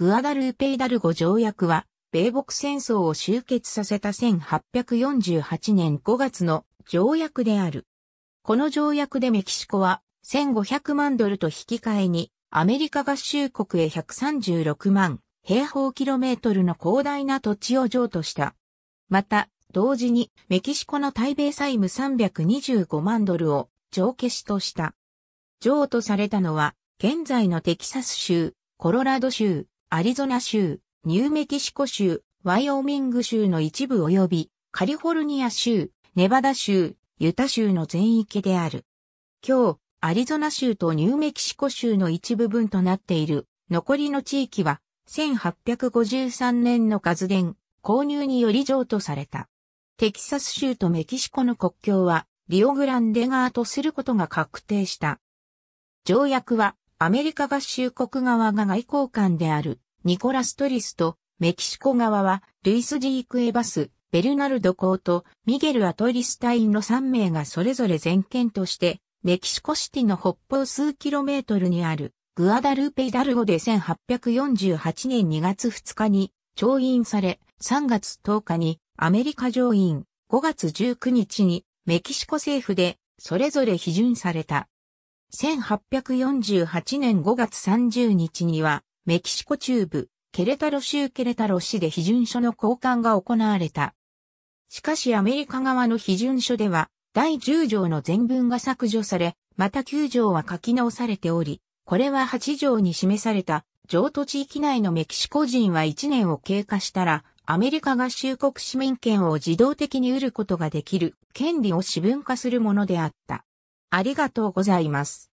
グアダルーペイダルゴ条約は、米国戦争を終結させた1848年5月の条約である。この条約でメキシコは1500万ドルと引き換えにアメリカ合衆国へ136万平方キロメートルの広大な土地を譲渡した。また、同時にメキシコの対米債務325万ドルを上消しとした。譲渡されたのは現在のテキサス州、コロラド州、アリゾナ州、ニューメキシコ州、ワイオミング州の一部及び、カリフォルニア州、ネバダ州、ユタ州の全域である。今日、アリゾナ州とニューメキシコ州の一部分となっている、残りの地域は、1853年のガズン購入により譲渡された。テキサス州とメキシコの国境は、リオグランデ側とすることが確定した。条約は、アメリカ合衆国側が外交官であるニコラス・トリスとメキシコ側はルイス・ジークエバス、ベルナルド・コーとミゲル・アトリスタインの3名がそれぞれ全権としてメキシコシティの北方数キロメートルにあるグアダルーペ・イダルゴで1848年2月2日に調印され3月10日にアメリカ上院5月19日にメキシコ政府でそれぞれ批准された。1848年5月30日には、メキシコ中部、ケレタロ州ケレタロ市で批准書の交換が行われた。しかしアメリカ側の批准書では、第10条の全文が削除され、また9条は書き直されており、これは8条に示された、譲渡地域内のメキシコ人は1年を経過したら、アメリカが衆国市民権を自動的に得ることができる権利を私文化するものであった。ありがとうございます。